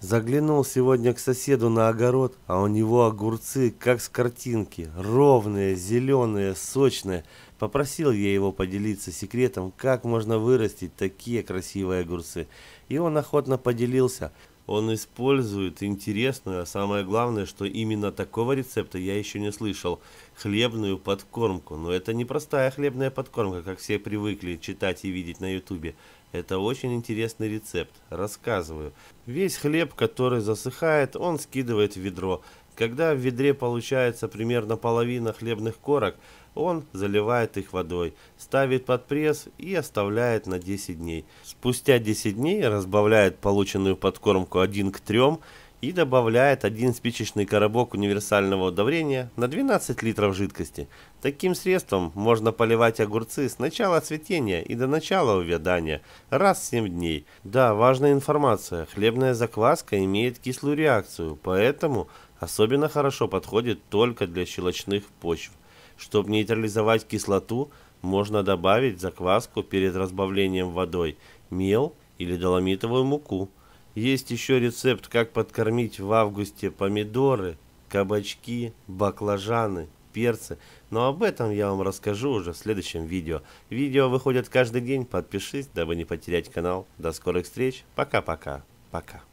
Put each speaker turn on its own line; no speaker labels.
Заглянул сегодня к соседу на огород, а у него огурцы, как с картинки, ровные, зеленые, сочные – Попросил я его поделиться секретом, как можно вырастить такие красивые огурцы. И он охотно поделился. Он использует интересную, а самое главное, что именно такого рецепта я еще не слышал, хлебную подкормку. Но это не простая хлебная подкормка, как все привыкли читать и видеть на ютубе. Это очень интересный рецепт, рассказываю. Весь хлеб, который засыхает, он скидывает в ведро. Когда в ведре получается примерно половина хлебных корок – он заливает их водой, ставит под пресс и оставляет на 10 дней. Спустя 10 дней разбавляет полученную подкормку 1 к 3 и добавляет один спичечный коробок универсального удобрения на 12 литров жидкости. Таким средством можно поливать огурцы с начала цветения и до начала увядания раз в 7 дней. Да, важная информация, хлебная закваска имеет кислую реакцию, поэтому особенно хорошо подходит только для щелочных почв. Чтобы нейтрализовать кислоту, можно добавить закваску перед разбавлением водой, мел или доломитовую муку. Есть еще рецепт, как подкормить в августе помидоры, кабачки, баклажаны, перцы. Но об этом я вам расскажу уже в следующем видео. Видео выходят каждый день, подпишись, дабы не потерять канал. До скорых встреч, пока-пока, пока. -пока. пока.